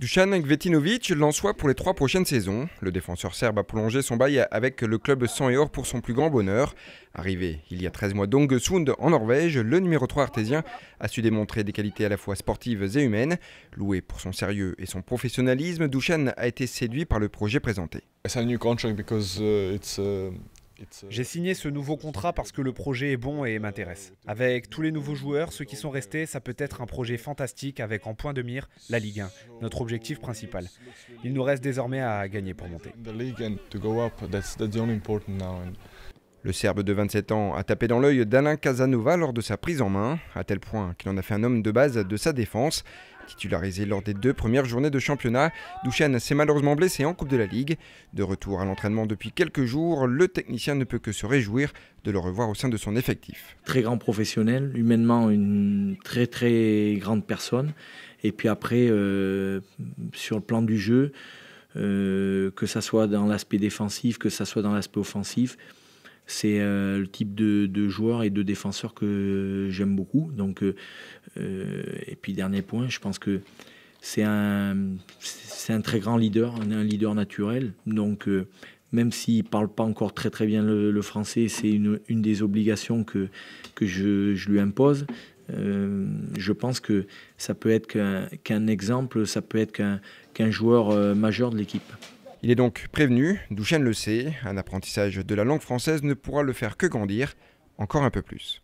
Dusan Gvetinovic soit pour les trois prochaines saisons. Le défenseur serbe a prolongé son bail avec le club sang et or pour son plus grand bonheur. Arrivé il y a 13 mois d'Ongesund en Norvège, le numéro 3 artésien a su démontrer des qualités à la fois sportives et humaines. Loué pour son sérieux et son professionnalisme, Dushan a été séduit par le projet présenté. Uh, J'ai signé ce nouveau contrat parce que le projet est bon et m'intéresse. Uh, avec tous les uh, nouveaux joueurs, ceux qui sont restés, ça peut être un projet fantastique avec en point de mire la Ligue 1, notre objectif principal. Il nous reste désormais à gagner pour monter. Le Serbe de 27 ans a tapé dans l'œil d'Alain Casanova lors de sa prise en main, à tel point qu'il en a fait un homme de base de sa défense. Titularisé lors des deux premières journées de championnat, Douchen s'est malheureusement blessé en Coupe de la Ligue. De retour à l'entraînement depuis quelques jours, le technicien ne peut que se réjouir de le revoir au sein de son effectif. Très grand professionnel, humainement une très très grande personne. Et puis après, euh, sur le plan du jeu, euh, que ça soit dans l'aspect défensif, que ça soit dans l'aspect offensif, c'est euh, le type de, joueur et de défenseur que j'aime beaucoup. Donc, euh, euh, et puis, dernier point, je pense que c'est un, très grand leader, un leader naturel. Donc, même s'il ne parle pas encore très très bien le, français, c'est une, des obligations que, je, lui impose. je pense que ça peut être qu'un, exemple, ça peut être qu'un, joueur majeur de l'équipe. Il est donc prévenu, Douchen le sait, un apprentissage de la langue française ne pourra le faire que grandir, encore un peu plus.